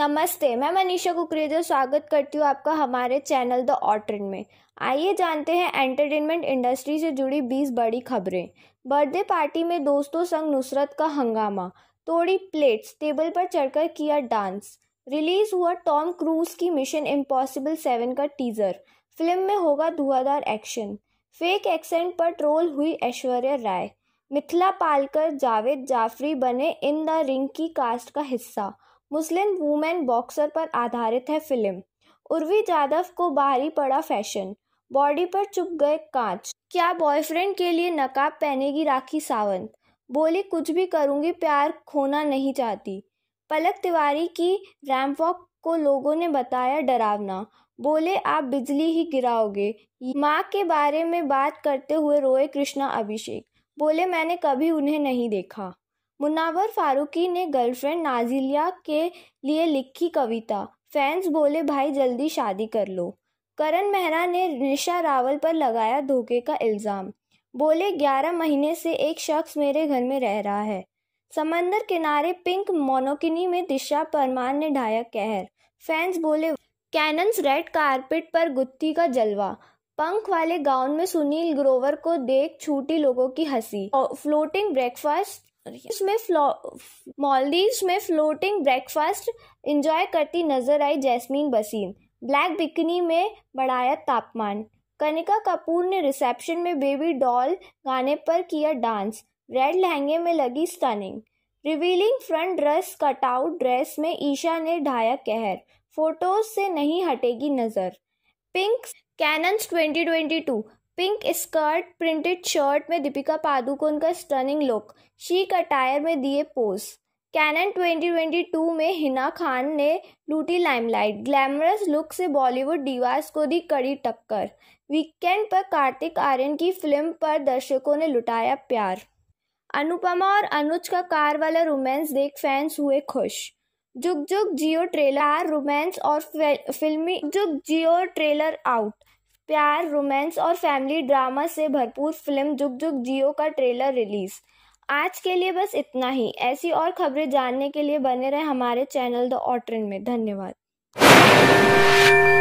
नमस्ते मैं मनीषा कुकरेजा स्वागत करती हूँ आपका हमारे चैनल द ऑटरन में आइए जानते हैं एंटरटेनमेंट इंडस्ट्री से जुड़ी बीस बड़ी खबरें बर्थडे पार्टी में दोस्तों संग नुसरत का हंगामा तोड़ी प्लेट्स टेबल पर चढ़कर किया डांस रिलीज हुआ टॉम क्रूज की मिशन इम्पॉसिबल सेवन का टीजर फिल्म में होगा धुआंधार एक्शन फेक एक्सेंट पर ट्रोल हुई ऐश्वर्या राय मिथिला पालकर जावेद जाफरी बने इन द रिंग की कास्ट का हिस्सा मुस्लिम वूमेन बॉक्सर पर आधारित है फिल्म उर्वी जाधव को भारी पड़ा फैशन बॉडी पर चुप गए कांच क्या बॉयफ्रेंड के लिए नकाब पहनेगी राखी सावंत बोली कुछ भी करूंगी प्यार खोना नहीं चाहती पलक तिवारी की रैम्प वॉक को लोगों ने बताया डरावना बोले आप बिजली ही गिराओगे माँ के बारे में बात करते हुए रोए कृष्णा अभिषेक बोले मैंने कभी उन्हें नहीं देखा मुनावर फारूकी ने गर्लफ्रेंड नाजिलिया के लिए लिखी कविता फैंस बोले भाई जल्दी शादी कर लो करण मेहरा ने निशा रावल पर लगाया धोखे का इल्ज़ाम बोले ग्यारह महीने से एक शख्स मेरे घर में रह रहा है समंदर किनारे पिंक मोनोकिनी में दिशा परमार ने ढाया कहर फैंस बोले कैनन्स रेड कारपेट पर गुत्थी का जलवा पंख वाले गाउन में सुनील ग्रोवर को देख छूटी लोगों की हंसी फ्लोटिंग ब्रेकफास्ट इसमें मॉलदीव्स में फ्लोटिंग ब्रेकफास्ट इंजॉय करती नजर आई जैस्मीन बसीम ब्लैक बिकनी में बढ़ाया तापमान कनिका कपूर ने रिसेप्शन में बेबी डॉल गाने पर किया डांस रेड लहंगे में लगी stunning revealing front dress cutout dress में ईशा ने ढाया कहर फोटोज से नहीं हटेगी नज़र pink Cannes 2022 pink skirt printed shirt में दीपिका पादुकोण का स्टनिंग लुक शीक अटायर में दिए पोज कैनन 2022 में हिना खान ने लूटी लाइमलाइट ग्लैमरस लुक से बॉलीवुड डिवास को दी कड़ी टक्कर वीकेंड पर कार्तिक आर्यन की फिल्म पर दर्शकों ने लुटाया प्यार अनुपमा और अनुज का कार वाला रोमांस देख फैंस हुए खुश जुग जुग जियो ट्रेलर रोमांस और फिल्मी जुग जियो ट्रेलर आउट प्यार रोमांस और फैमिली ड्रामा से भरपूर फिल्म जुग जुग जियो का ट्रेलर रिलीज़ आज के लिए बस इतना ही ऐसी और खबरें जानने के लिए बने रहे हमारे चैनल द ऑटरन में धन्यवाद